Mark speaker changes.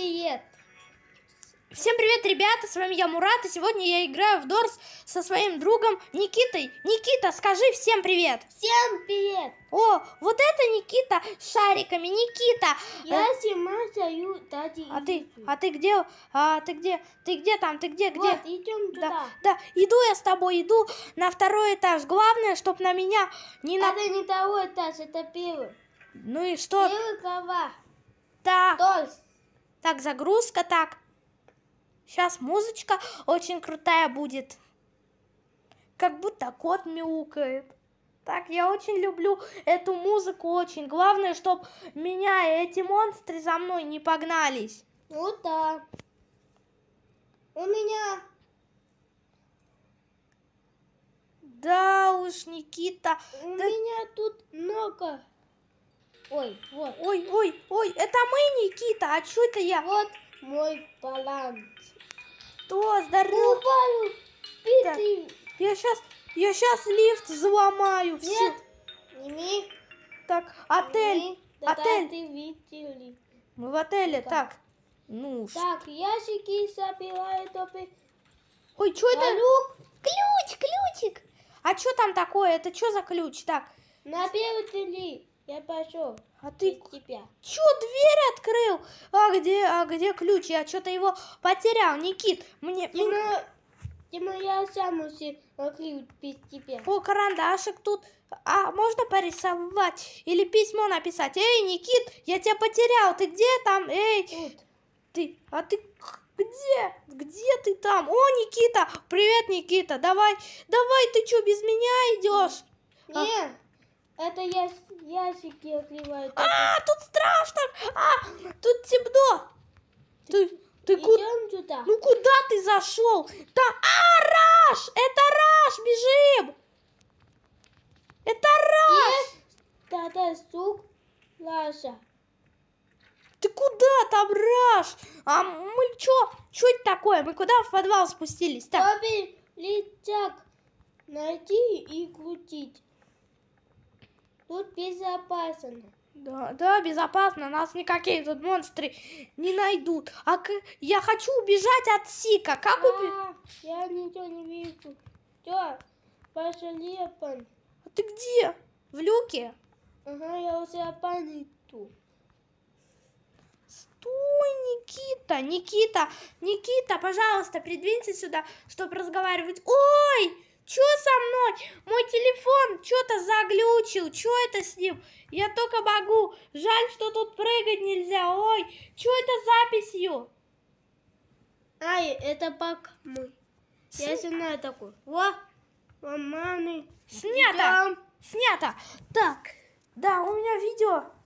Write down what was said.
Speaker 1: Привет! Всем привет, ребята, с вами я, Мурат, и сегодня я играю в Дорс со своим другом Никитой. Никита, скажи всем привет! Всем привет! О, вот это Никита с шариками, Никита! Я э... сама стою, дайте А ты, а ты где, а ты где, ты где там, ты где, где? Вот, идем туда. Да, да, иду я с тобой, иду на второй этаж, главное, чтобы на меня не на... Это а не того этаж, это первый. Ну и что? Первый кова. Так. Дорс как загрузка, так. Сейчас музычка очень крутая будет. Как будто кот мяукает. Так, я очень люблю эту музыку очень. Главное, чтобы меня эти монстры за мной не погнались. Ну да. У меня... Да уж, Никита. У да... меня тут много Ой, вот. Ой, ой, ой, это мы, Никита, а что это я? Вот мой баланс. То, здорово. Да. Я сейчас, я сейчас лифт взломаю. Нет, не ми. Так, отель, ми. Да, отель. ты видели. Мы в отеле, так. Ну, так, ящики собираю топы. Ой, что это? Ключ, ключик. А что там такое? Это что за ключ? Так. На первый я пошел. А ты тебя. Чё, дверь открыл? А где, а где ключ? Я что-то его потерял, Никит. Мне... Дима, Дима я сам усе а ключ без тебя. О, карандашик тут. А можно порисовать? Или письмо написать? Эй, Никит, я тебя потерял. Ты где там? Эй. Тут. Ты, а ты где? Где ты там? О, Никита! Привет, Никита! Давай, давай, ты чё, без меня идешь? А Нет. А? Это я ящики отливают. А, тут страшно! А, тут темно! Ты, ты куда? Ну куда ты зашел? Да, а, Раш! Это Раш! Бежим! Это Раш! Да, да, стук, Лаша. Ты куда там, Раш? А мы чё? Чё это такое? Мы куда в подвал спустились? Так. Летяк найти и крутить. Тут безопасно. Да, да, безопасно. Нас никакие тут монстры не найдут. А к... я хочу убежать от Сика. Как убежать? Я ничего не вижу. Все, пошли, пан. А ты где? В люке? Ага, я у себя паниту. Стой, Никита, Никита, Никита, пожалуйста, придвиньте сюда, чтобы разговаривать. Ой! Чё со мной? Мой телефон что-то заглючил. Чё это с ним? Я только могу. Жаль, что тут прыгать нельзя. Ой, чё это записью? Ай, это пак мы. С... Я знаю такой. Во, ломаны. Снято. Идём. Снято. Так, да, у меня видео